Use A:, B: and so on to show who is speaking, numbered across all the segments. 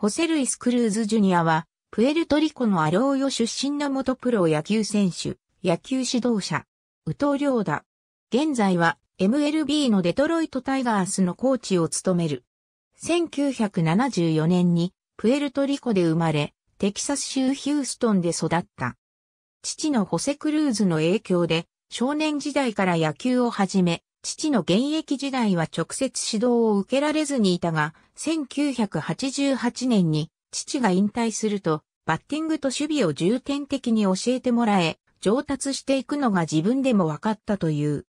A: ホセルイス・クルーズ・ジュニアは、プエルトリコのアローヨ出身の元プロ野球選手、野球指導者、宇藤良だ。現在は MLB のデトロイトタイガースのコーチを務める。1974年にプエルトリコで生まれ、テキサス州ヒューストンで育った。父のホセ・クルーズの影響で少年時代から野球を始め、父の現役時代は直接指導を受けられずにいたが、1988年に父が引退すると、バッティングと守備を重点的に教えてもらえ、上達していくのが自分でも分かったという。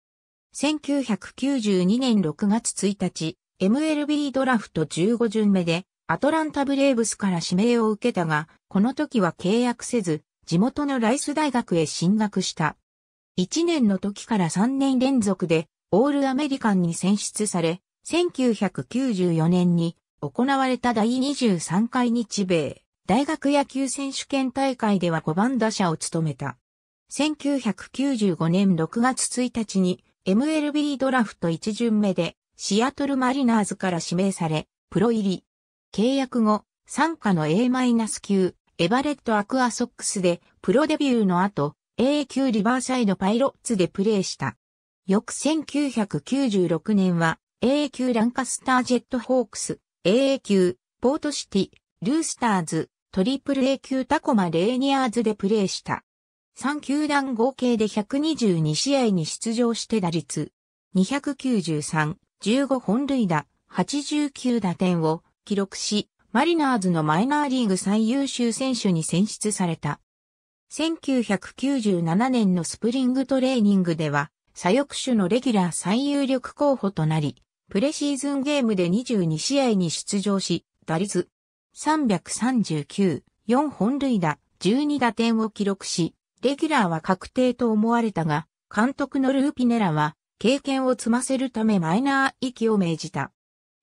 A: 1992年6月1日、MLB ドラフト15巡目で、アトランタブレーブスから指名を受けたが、この時は契約せず、地元のライス大学へ進学した。1年の時から3年連続でオールアメリカンに選出され、1994年に行われた第23回日米大学野球選手権大会では5番打者を務めた。1995年6月1日に MLB ドラフト1巡目でシアトルマリナーズから指名され、プロ入り。契約後、参加の A- 級、エバレットアクアソックスでプロデビューの後、A 級リバーサイドパイロッツでプレーした。翌1996年は AA 級ランカスタージェットホークス、AA 級ポートシティ、ルースターズ、トリプル A 級タコマレーニアーズでプレーした。3球団合計で122試合に出場して打率293、15本塁打、89打点を記録し、マリナーズのマイナーリーグ最優秀選手に選出された。1997年のスプリングトレーニングでは、左翼手のレギュラー最有力候補となり、プレシーズンゲームで22試合に出場し、打率339、4本塁打、12打点を記録し、レギュラーは確定と思われたが、監督のルーピネラは、経験を積ませるためマイナー息を命じた。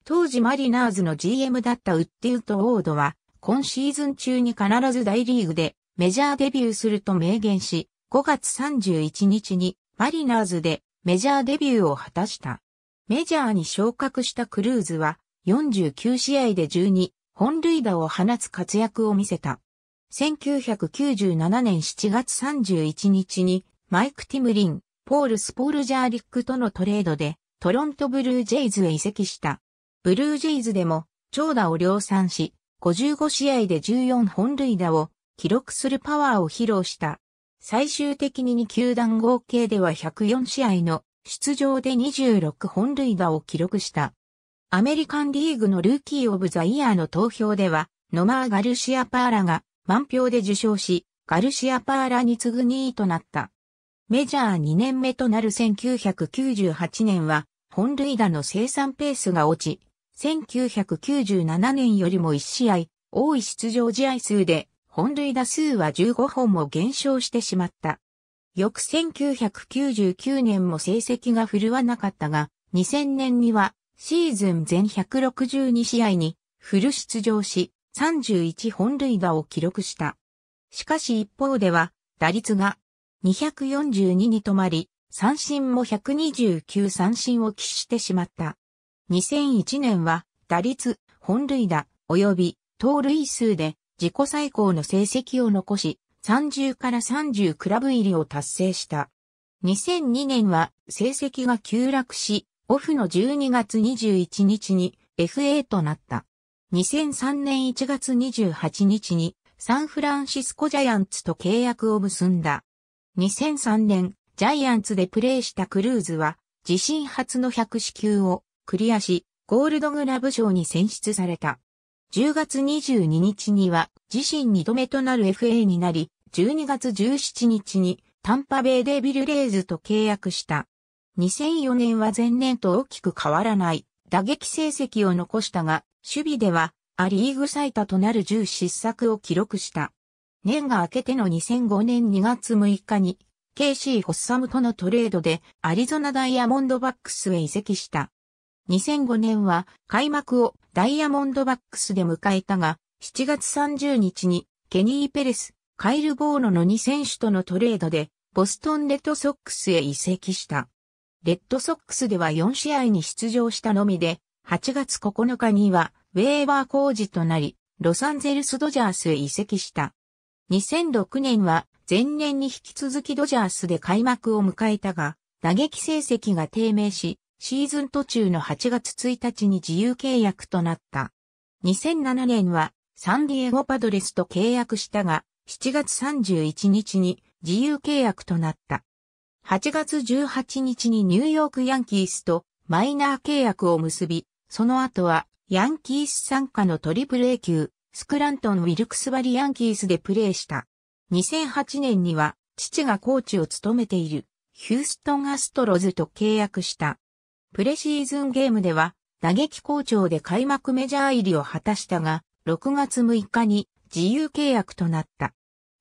A: 当時マリナーズの GM だったウッディウッド・オードは、今シーズン中に必ず大リーグでメジャーデビューすると明言し、5月31日にマリナーズでメジャーデビューを果たした。メジャーに昇格したクルーズは49試合で12本塁打を放つ活躍を見せた。1997年7月31日にマイク・ティムリン、ポール・スポールジャーリックとのトレードでトロントブルージェイズへ移籍した。ブルージェイズでも長打を量産し、55試合で14本塁打を記録するパワーを披露した。最終的に2球団合計では104試合の出場で26本塁打を記録した。アメリカンリーグのルーキー・オブ・ザ・イヤーの投票では、ノマー・ガルシア・パーラが満票で受賞し、ガルシア・パーラに次ぐ2位となった。メジャー2年目となる1998年は、本塁打の生産ペースが落ち、1997年よりも1試合、多い出場試合数で本塁打数は15本も減少してしまった。翌1999年も成績が振るわなかったが、2000年にはシーズン全162試合にフル出場し、31本塁打を記録した。しかし一方では、打率が242に止まり、三振も129三振を喫してしまった。2001年は、打率、本塁打、及び、盗塁数で、自己最高の成績を残し、30から30クラブ入りを達成した。2002年は成績が急落し、オフの12月21日に FA となった。2003年1月28日にサンフランシスコジャイアンツと契約を結んだ。2003年、ジャイアンツでプレーしたクルーズは、自身初の100支球をクリアし、ゴールドグラブ賞に選出された。10月22日には自身2度目となる FA になり、12月17日にタンパベイデビルレイズと契約した。2004年は前年と大きく変わらない打撃成績を残したが、守備ではアリーグ最多となる10失策を記録した。年が明けての2005年2月6日に KC ホッサムとのトレードでアリゾナダイヤモンドバックスへ移籍した。2005年は開幕をダイヤモンドバックスで迎えたが、7月30日にケニー・ペレス、カイル・ボーノの2選手とのトレードで、ボストン・レッドソックスへ移籍した。レッドソックスでは4試合に出場したのみで、8月9日にはウェーバー工事となり、ロサンゼルス・ドジャースへ移籍した。2006年は前年に引き続きドジャースで開幕を迎えたが、打撃成績が低迷し、シーズン途中の8月1日に自由契約となった。2007年はサンディエゴパドレスと契約したが、7月31日に自由契約となった。8月18日にニューヨークヤンキースとマイナー契約を結び、その後はヤンキース参加のトリプル A 級、スクラントン・ウィルクスバリヤンキースでプレーした。2008年には父がコーチを務めているヒューストン・アストロズと契約した。プレシーズンゲームでは、打撃好調で開幕メジャー入りを果たしたが、6月6日に自由契約となった。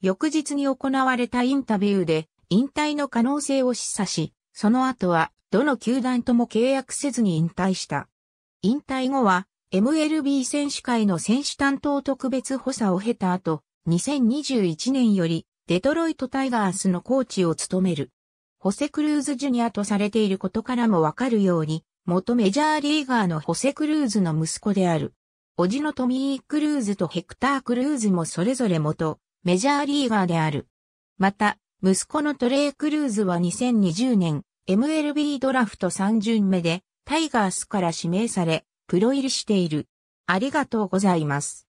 A: 翌日に行われたインタビューで、引退の可能性を示唆し、その後は、どの球団とも契約せずに引退した。引退後は、MLB 選手会の選手担当特別補佐を経た後、2021年より、デトロイトタイガースのコーチを務める。ホセ・クルーズ・ジュニアとされていることからもわかるように、元メジャーリーガーのホセ・クルーズの息子である。おじのトミー・クルーズとヘクター・クルーズもそれぞれ元メジャーリーガーである。また、息子のトレイ・クルーズは2020年 MLB ドラフト3巡目でタイガースから指名され、プロ入りしている。ありがとうございます。